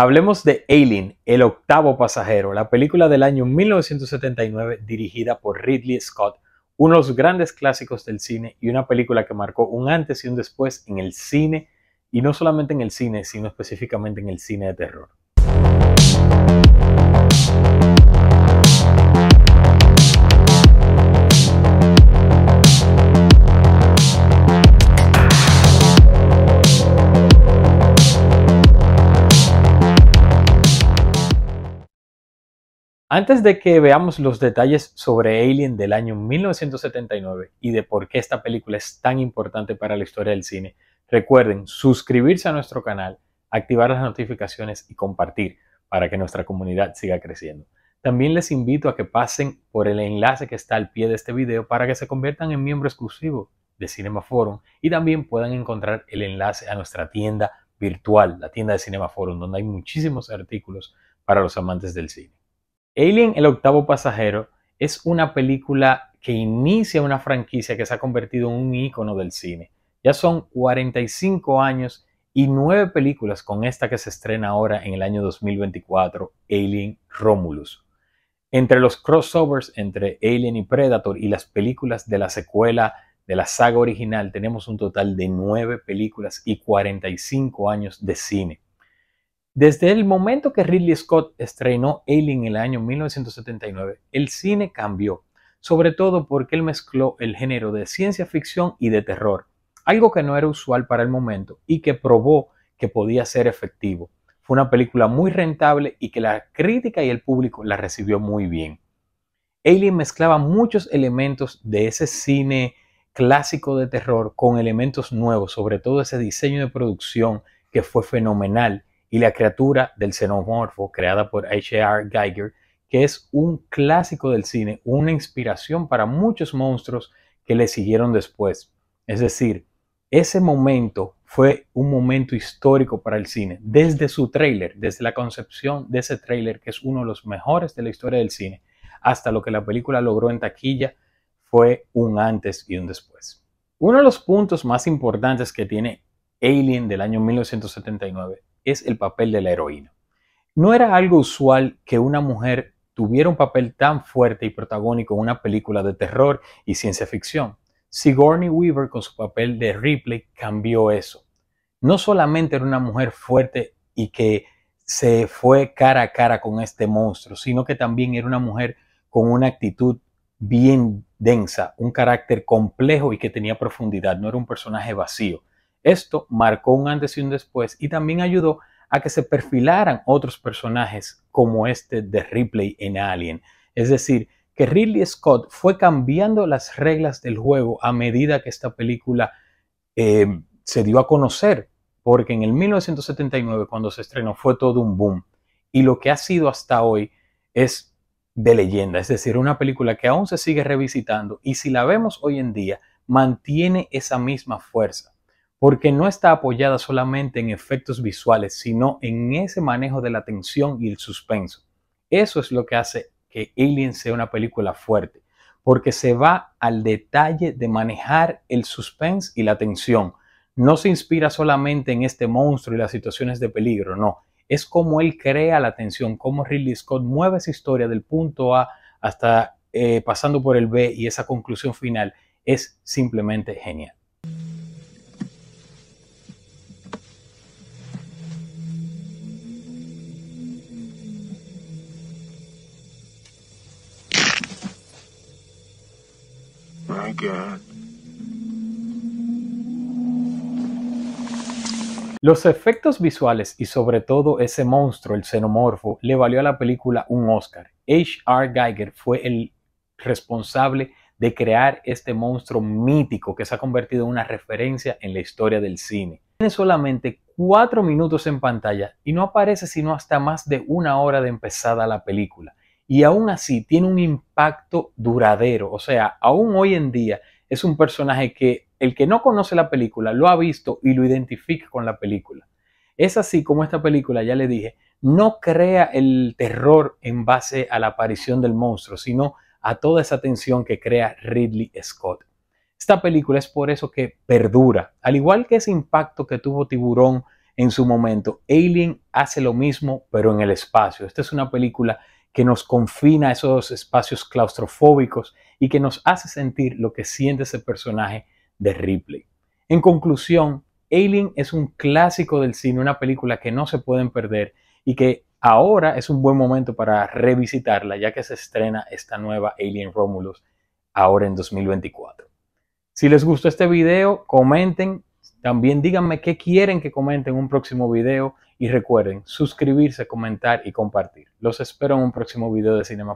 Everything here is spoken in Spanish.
Hablemos de Alien, el octavo pasajero, la película del año 1979 dirigida por Ridley Scott, uno de los grandes clásicos del cine y una película que marcó un antes y un después en el cine, y no solamente en el cine, sino específicamente en el cine de terror. Antes de que veamos los detalles sobre Alien del año 1979 y de por qué esta película es tan importante para la historia del cine, recuerden suscribirse a nuestro canal, activar las notificaciones y compartir para que nuestra comunidad siga creciendo. También les invito a que pasen por el enlace que está al pie de este video para que se conviertan en miembro exclusivo de Cinema Forum y también puedan encontrar el enlace a nuestra tienda virtual, la tienda de Cinema Forum, donde hay muchísimos artículos para los amantes del cine. Alien, el octavo pasajero, es una película que inicia una franquicia que se ha convertido en un ícono del cine. Ya son 45 años y 9 películas con esta que se estrena ahora en el año 2024, Alien Romulus. Entre los crossovers entre Alien y Predator y las películas de la secuela de la saga original, tenemos un total de 9 películas y 45 años de cine. Desde el momento que Ridley Scott estrenó Alien en el año 1979, el cine cambió, sobre todo porque él mezcló el género de ciencia ficción y de terror, algo que no era usual para el momento y que probó que podía ser efectivo. Fue una película muy rentable y que la crítica y el público la recibió muy bien. Alien mezclaba muchos elementos de ese cine clásico de terror con elementos nuevos, sobre todo ese diseño de producción que fue fenomenal y la criatura del xenomorfo creada por H.R. Geiger, que es un clásico del cine, una inspiración para muchos monstruos que le siguieron después. Es decir, ese momento fue un momento histórico para el cine, desde su tráiler, desde la concepción de ese tráiler, que es uno de los mejores de la historia del cine, hasta lo que la película logró en taquilla, fue un antes y un después. Uno de los puntos más importantes que tiene Alien del año 1979 es el papel de la heroína. No era algo usual que una mujer tuviera un papel tan fuerte y protagónico en una película de terror y ciencia ficción. Sigourney Weaver con su papel de Ripley cambió eso. No solamente era una mujer fuerte y que se fue cara a cara con este monstruo, sino que también era una mujer con una actitud bien densa, un carácter complejo y que tenía profundidad, no era un personaje vacío. Esto marcó un antes y un después y también ayudó a que se perfilaran otros personajes como este de Ripley en Alien. Es decir, que Ridley Scott fue cambiando las reglas del juego a medida que esta película eh, se dio a conocer, porque en el 1979 cuando se estrenó fue todo un boom y lo que ha sido hasta hoy es de leyenda, es decir, una película que aún se sigue revisitando y si la vemos hoy en día mantiene esa misma fuerza porque no está apoyada solamente en efectos visuales, sino en ese manejo de la tensión y el suspenso. Eso es lo que hace que Alien sea una película fuerte, porque se va al detalle de manejar el suspense y la tensión. No se inspira solamente en este monstruo y las situaciones de peligro, no. Es como él crea la tensión, cómo Ridley Scott mueve esa historia del punto A hasta eh, pasando por el B y esa conclusión final es simplemente genial. Los efectos visuales y sobre todo ese monstruo, el xenomorfo, le valió a la película un Oscar. H.R. Geiger fue el responsable de crear este monstruo mítico que se ha convertido en una referencia en la historia del cine. Tiene solamente cuatro minutos en pantalla y no aparece sino hasta más de una hora de empezada la película y aún así tiene un impacto duradero. O sea, aún hoy en día es un personaje que el que no conoce la película lo ha visto y lo identifica con la película. Es así como esta película, ya le dije, no crea el terror en base a la aparición del monstruo, sino a toda esa tensión que crea Ridley Scott. Esta película es por eso que perdura. Al igual que ese impacto que tuvo Tiburón en su momento, Alien hace lo mismo, pero en el espacio. Esta es una película que nos confina a esos espacios claustrofóbicos y que nos hace sentir lo que siente ese personaje de Ripley. En conclusión, Alien es un clásico del cine, una película que no se pueden perder y que ahora es un buen momento para revisitarla ya que se estrena esta nueva Alien Romulus ahora en 2024. Si les gustó este video, comenten, también díganme qué quieren que comenten en un próximo video y recuerden suscribirse, comentar y compartir. Los espero en un próximo video de Cinema